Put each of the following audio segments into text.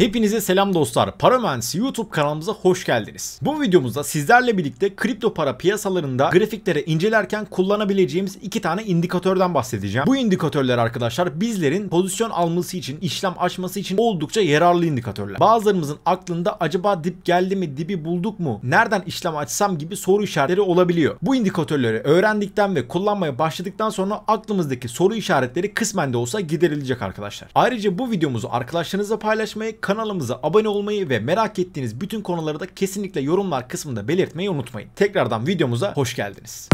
Hepinize selam dostlar. Para Mühendisi YouTube kanalımıza hoş geldiniz. Bu videomuzda sizlerle birlikte kripto para piyasalarında grafiklere incelerken kullanabileceğimiz iki tane indikatörden bahsedeceğim. Bu indikatörler arkadaşlar bizlerin pozisyon alması için, işlem açması için oldukça yararlı indikatörler. Bazılarımızın aklında acaba dip geldi mi, dibi bulduk mu, nereden işlem açsam gibi soru işaretleri olabiliyor. Bu indikatörleri öğrendikten ve kullanmaya başladıktan sonra aklımızdaki soru işaretleri kısmen de olsa giderilecek arkadaşlar. Ayrıca bu videomuzu arkadaşlarınızla paylaşmayı, kanalımıza abone olmayı ve merak ettiğiniz bütün konuları da kesinlikle yorumlar kısmında belirtmeyi unutmayın. Tekrardan videomuza hoş geldiniz.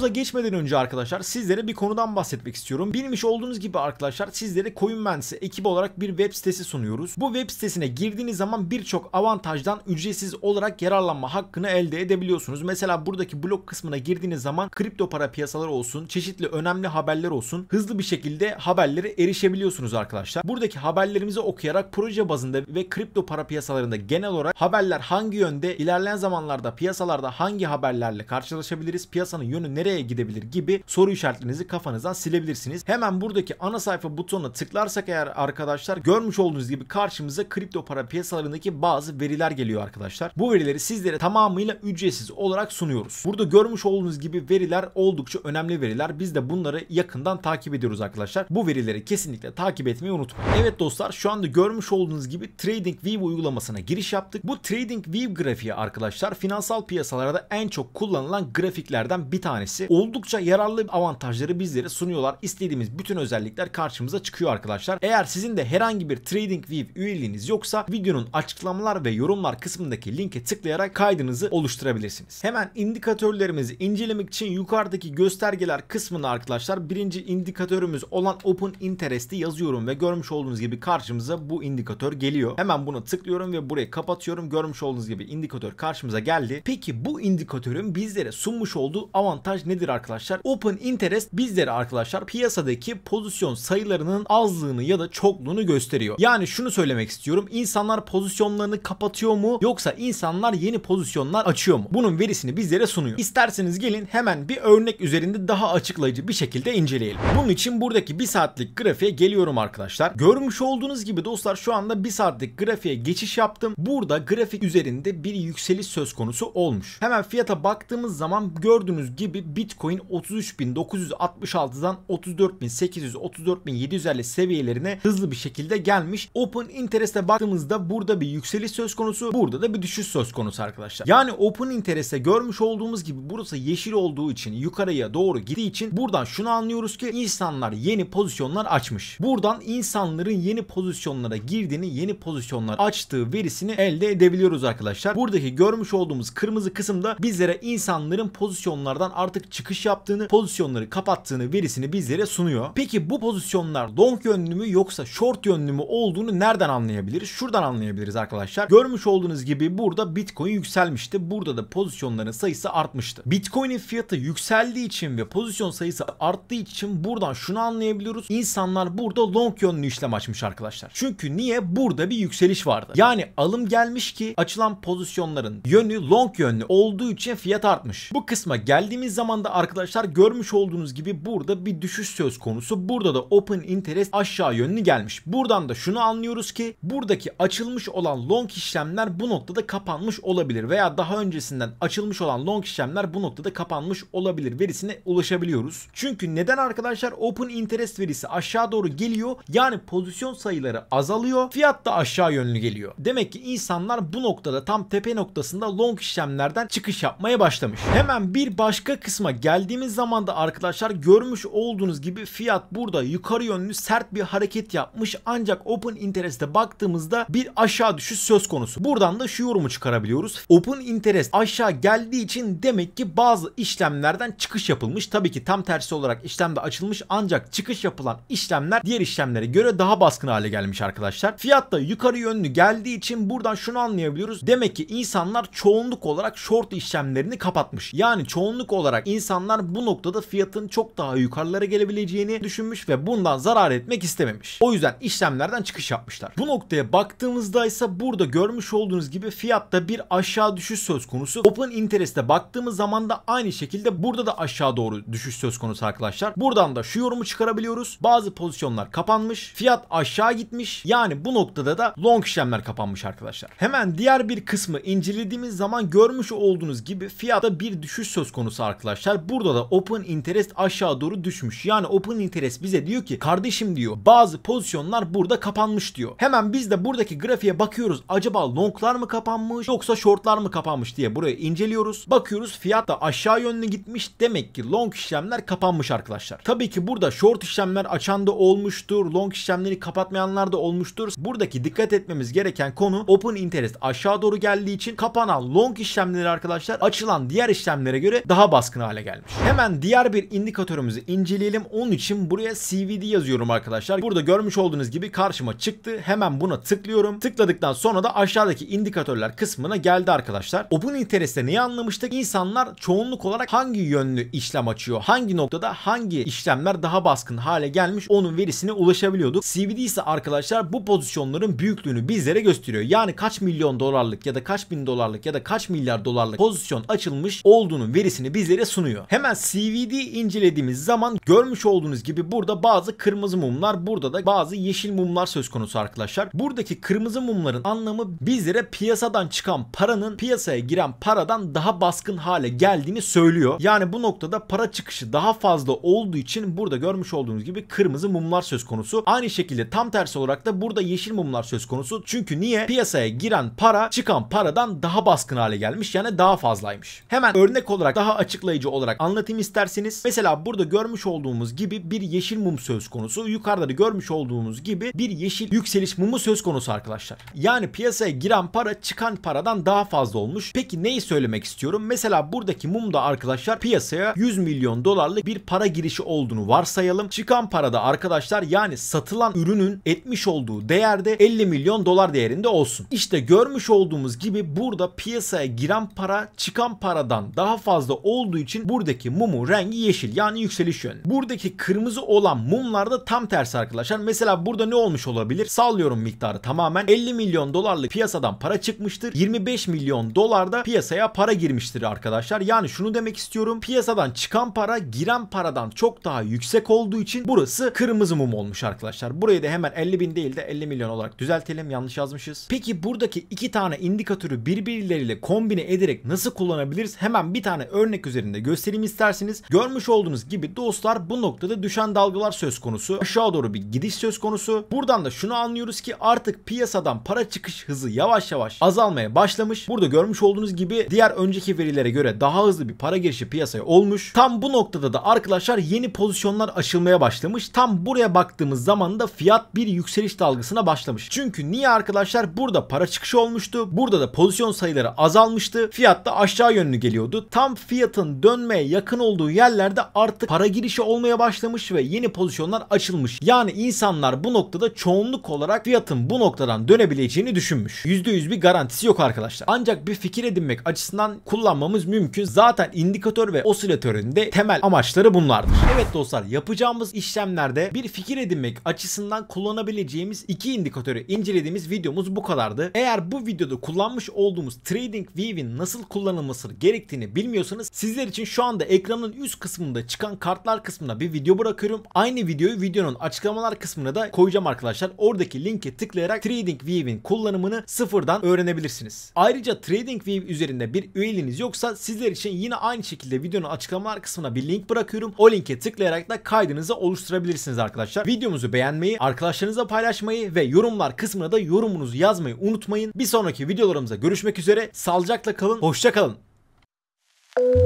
Konumuza geçmeden önce arkadaşlar sizlere bir konudan bahsetmek istiyorum. Bilmiş olduğunuz gibi arkadaşlar sizlere CoinMense ekibi olarak bir web sitesi sunuyoruz. Bu web sitesine girdiğiniz zaman birçok avantajdan ücretsiz olarak yararlanma hakkını elde edebiliyorsunuz. Mesela buradaki blok kısmına girdiğiniz zaman kripto para piyasaları olsun, çeşitli önemli haberler olsun hızlı bir şekilde haberlere erişebiliyorsunuz arkadaşlar. Buradaki haberlerimizi okuyarak proje bazında ve kripto para piyasalarında genel olarak haberler hangi yönde ilerleyen zamanlarda piyasalarda hangi haberlerle karşılaşabiliriz, piyasanın yönü nereye nereye gidebilir gibi soru işaretlerinizi kafanızdan silebilirsiniz. Hemen buradaki ana sayfa butonuna tıklarsak eğer arkadaşlar görmüş olduğunuz gibi karşımıza kripto para piyasalarındaki bazı veriler geliyor arkadaşlar. Bu verileri sizlere tamamıyla ücretsiz olarak sunuyoruz. Burada görmüş olduğunuz gibi veriler oldukça önemli veriler. Biz de bunları yakından takip ediyoruz arkadaşlar. Bu verileri kesinlikle takip etmeyi unutmayın. Evet dostlar şu anda görmüş olduğunuz gibi TradingView uygulamasına giriş yaptık. Bu TradingView grafiği arkadaşlar finansal piyasalarda en çok kullanılan grafiklerden bir tanesi serisi oldukça yararlı avantajları bizlere sunuyorlar. İstediğimiz bütün özellikler karşımıza çıkıyor arkadaşlar. Eğer sizin de herhangi bir TradingView üyeliğiniz yoksa videonun açıklamalar ve yorumlar kısmındaki linke tıklayarak kaydınızı oluşturabilirsiniz. Hemen indikatörlerimizi incelemek için yukarıdaki göstergeler kısmına arkadaşlar birinci indikatörümüz olan Open Interest'i yazıyorum ve görmüş olduğunuz gibi karşımıza bu indikatör geliyor. Hemen bunu tıklıyorum ve burayı kapatıyorum. Görmüş olduğunuz gibi indikatör karşımıza geldi. Peki bu indikatörün bizlere sunmuş olduğu avantaj nedir arkadaşlar? Open interest bizlere arkadaşlar piyasadaki pozisyon sayılarının azlığını ya da çokluğunu gösteriyor. Yani şunu söylemek istiyorum. İnsanlar pozisyonlarını kapatıyor mu yoksa insanlar yeni pozisyonlar açıyor mu? Bunun verisini bizlere sunuyor. İsterseniz gelin hemen bir örnek üzerinde daha açıklayıcı bir şekilde inceleyelim. Bunun için buradaki bir saatlik grafiğe geliyorum arkadaşlar. Görmüş olduğunuz gibi dostlar şu anda bir saatlik grafiğe geçiş yaptım. Burada grafik üzerinde bir yükseliş söz konusu olmuş. Hemen fiyata baktığımız zaman gördüğünüz gibi Bitcoin 33.966'dan 34.800, 34.750 seviyelerine hızlı bir şekilde gelmiş. Open Interest'e baktığımızda burada bir yükseliş söz konusu, burada da bir düşüş söz konusu arkadaşlar. Yani Open Interest'e görmüş olduğumuz gibi burası yeşil olduğu için yukarıya doğru gittiği için buradan şunu anlıyoruz ki insanlar yeni pozisyonlar açmış. Buradan insanların yeni pozisyonlara girdiğini, yeni pozisyonlar açtığı verisini elde edebiliyoruz arkadaşlar. Buradaki görmüş olduğumuz kırmızı kısımda bizlere insanların pozisyonlardan artık çıkış yaptığını, pozisyonları kapattığını verisini bizlere sunuyor. Peki bu pozisyonlar long yönlü mü yoksa short yönlü mü olduğunu nereden anlayabiliriz? Şuradan anlayabiliriz arkadaşlar. Görmüş olduğunuz gibi burada Bitcoin yükselmişti. Burada da pozisyonların sayısı artmıştı. Bitcoin'in fiyatı yükseldiği için ve pozisyon sayısı arttığı için buradan şunu anlayabiliyoruz. İnsanlar burada long yönlü işlem açmış arkadaşlar. Çünkü niye? Burada bir yükseliş vardı. Yani alım gelmiş ki açılan pozisyonların yönü long yönlü olduğu için fiyat artmış. Bu kısma geldiğimiz zaman zamanda arkadaşlar görmüş olduğunuz gibi burada bir düşüş söz konusu. Burada da open interest aşağı yönlü gelmiş. Buradan da şunu anlıyoruz ki buradaki açılmış olan long işlemler bu noktada kapanmış olabilir veya daha öncesinden açılmış olan long işlemler bu noktada kapanmış olabilir verisine ulaşabiliyoruz. Çünkü neden arkadaşlar open interest verisi aşağı doğru geliyor yani pozisyon sayıları azalıyor fiyat da aşağı yönlü geliyor. Demek ki insanlar bu noktada tam tepe noktasında long işlemlerden çıkış yapmaya başlamış. Hemen bir başka kısmı kısma geldiğimiz zaman da arkadaşlar görmüş olduğunuz gibi fiyat burada yukarı yönlü sert bir hareket yapmış ancak open interest'e baktığımızda bir aşağı düşüş söz konusu. Buradan da şu yorumu çıkarabiliyoruz. Open interest aşağı geldiği için demek ki bazı işlemlerden çıkış yapılmış. Tabii ki tam tersi olarak işlemde açılmış ancak çıkış yapılan işlemler diğer işlemlere göre daha baskın hale gelmiş arkadaşlar. Fiyat da yukarı yönlü geldiği için buradan şunu anlayabiliyoruz. Demek ki insanlar çoğunluk olarak short işlemlerini kapatmış. Yani çoğunluk olarak insanlar bu noktada fiyatın çok daha yukarılara gelebileceğini düşünmüş ve bundan zarar etmek istememiş. O yüzden işlemlerden çıkış yapmışlar. Bu noktaya baktığımızda ise burada görmüş olduğunuz gibi fiyatta bir aşağı düşüş söz konusu. Open Interest'e baktığımız zaman da aynı şekilde burada da aşağı doğru düşüş söz konusu arkadaşlar. Buradan da şu yorumu çıkarabiliyoruz. Bazı pozisyonlar kapanmış. Fiyat aşağı gitmiş. Yani bu noktada da long işlemler kapanmış arkadaşlar. Hemen diğer bir kısmı incelediğimiz zaman görmüş olduğunuz gibi fiyatta bir düşüş söz konusu arkadaşlar arkadaşlar burada da open interest aşağı doğru düşmüş. Yani open interest bize diyor ki kardeşim diyor bazı pozisyonlar burada kapanmış diyor. Hemen biz de buradaki grafiğe bakıyoruz. Acaba longlar mı kapanmış yoksa shortlar mı kapanmış diye burayı inceliyoruz. Bakıyoruz fiyat da aşağı yönlü gitmiş. Demek ki long işlemler kapanmış arkadaşlar. Tabii ki burada short işlemler açan da olmuştur. Long işlemleri kapatmayanlar da olmuştur. Buradaki dikkat etmemiz gereken konu open interest aşağı doğru geldiği için kapanan long işlemleri arkadaşlar açılan diğer işlemlere göre daha baskın hale gelmiş. Hemen diğer bir indikatörümüzü inceleyelim. Onun için buraya CVD yazıyorum arkadaşlar. Burada görmüş olduğunuz gibi karşıma çıktı. Hemen buna tıklıyorum. Tıkladıktan sonra da aşağıdaki indikatörler kısmına geldi arkadaşlar. Open Interest'te neyi anlamıştık? İnsanlar çoğunluk olarak hangi yönlü işlem açıyor? Hangi noktada hangi işlemler daha baskın hale gelmiş? Onun verisine ulaşabiliyorduk. CVD ise arkadaşlar bu pozisyonların büyüklüğünü bizlere gösteriyor. Yani kaç milyon dolarlık ya da kaç bin dolarlık ya da kaç milyar dolarlık pozisyon açılmış olduğunun verisini bizlere sunuyor sunuyor. Hemen CVD incelediğimiz zaman görmüş olduğunuz gibi burada bazı kırmızı mumlar burada da bazı yeşil mumlar söz konusu arkadaşlar. Buradaki kırmızı mumların anlamı bizlere piyasadan çıkan paranın piyasaya giren paradan daha baskın hale geldiğini söylüyor. Yani bu noktada para çıkışı daha fazla olduğu için burada görmüş olduğunuz gibi kırmızı mumlar söz konusu. Aynı şekilde tam tersi olarak da burada yeşil mumlar söz konusu. Çünkü niye? Piyasaya giren para çıkan paradan daha baskın hale gelmiş. Yani daha fazlaymış. Hemen örnek olarak daha açıklayıcı olarak anlatayım isterseniz. Mesela burada görmüş olduğumuz gibi bir yeşil mum söz konusu. Yukarıda da görmüş olduğumuz gibi bir yeşil yükseliş mumu söz konusu arkadaşlar. Yani piyasaya giren para çıkan paradan daha fazla olmuş. Peki neyi söylemek istiyorum? Mesela buradaki mumda arkadaşlar piyasaya 100 milyon dolarlık bir para girişi olduğunu varsayalım. Çıkan parada arkadaşlar yani satılan ürünün etmiş olduğu değerde 50 milyon dolar değerinde olsun. İşte görmüş olduğumuz gibi burada piyasaya giren para çıkan paradan daha fazla olduğu için için buradaki mumu rengi yeşil yani yükseliş yönü. Buradaki kırmızı olan mumlarda tam tersi arkadaşlar. Mesela burada ne olmuş olabilir? Sallıyorum miktarı tamamen. 50 milyon dolarlık piyasadan para çıkmıştır. 25 milyon dolar da piyasaya para girmiştir arkadaşlar. Yani şunu demek istiyorum. Piyasadan çıkan para giren paradan çok daha yüksek olduğu için burası kırmızı mum olmuş arkadaşlar. Burayı da hemen 50 bin değil de 50 milyon olarak düzeltelim. Yanlış yazmışız. Peki buradaki iki tane indikatörü birbirleriyle kombine ederek nasıl kullanabiliriz? Hemen bir tane örnek üzerinde de göstereyim isterseniz. Görmüş olduğunuz gibi dostlar bu noktada düşen dalgalar söz konusu. Aşağı doğru bir gidiş söz konusu. Buradan da şunu anlıyoruz ki artık piyasadan para çıkış hızı yavaş yavaş azalmaya başlamış. Burada görmüş olduğunuz gibi diğer önceki verilere göre daha hızlı bir para girişi piyasaya olmuş. Tam bu noktada da arkadaşlar yeni pozisyonlar açılmaya başlamış. Tam buraya baktığımız zaman da fiyat bir yükseliş dalgasına başlamış. Çünkü niye arkadaşlar burada para çıkışı olmuştu. Burada da pozisyon sayıları azalmıştı. Fiyat da aşağı yönlü geliyordu. Tam fiyatın dön dönmeye yakın olduğu yerlerde artık para girişi olmaya başlamış ve yeni pozisyonlar açılmış. Yani insanlar bu noktada çoğunluk olarak fiyatın bu noktadan dönebileceğini düşünmüş. %100 bir garantisi yok arkadaşlar. Ancak bir fikir edinmek açısından kullanmamız mümkün. Zaten indikatör ve osilatörün de temel amaçları bunlardır. Evet dostlar yapacağımız işlemlerde bir fikir edinmek açısından kullanabileceğimiz iki indikatörü incelediğimiz videomuz bu kadardı. Eğer bu videoda kullanmış olduğumuz TradingView'in nasıl kullanılması gerektiğini bilmiyorsanız sizler için için şu anda ekranın üst kısmında çıkan kartlar kısmına bir video bırakıyorum. Aynı videoyu videonun açıklamalar kısmına da koyacağım arkadaşlar. Oradaki linke tıklayarak TradingView'in kullanımını sıfırdan öğrenebilirsiniz. Ayrıca TradingView üzerinde bir üyeliğiniz yoksa sizler için yine aynı şekilde videonun açıklamalar kısmına bir link bırakıyorum. O linke tıklayarak da kaydınızı oluşturabilirsiniz arkadaşlar. Videomuzu beğenmeyi, arkadaşlarınızla paylaşmayı ve yorumlar kısmına da yorumunuzu yazmayı unutmayın. Bir sonraki videolarımızda görüşmek üzere. Sağlıcakla kalın, hoşça kalın.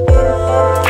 You.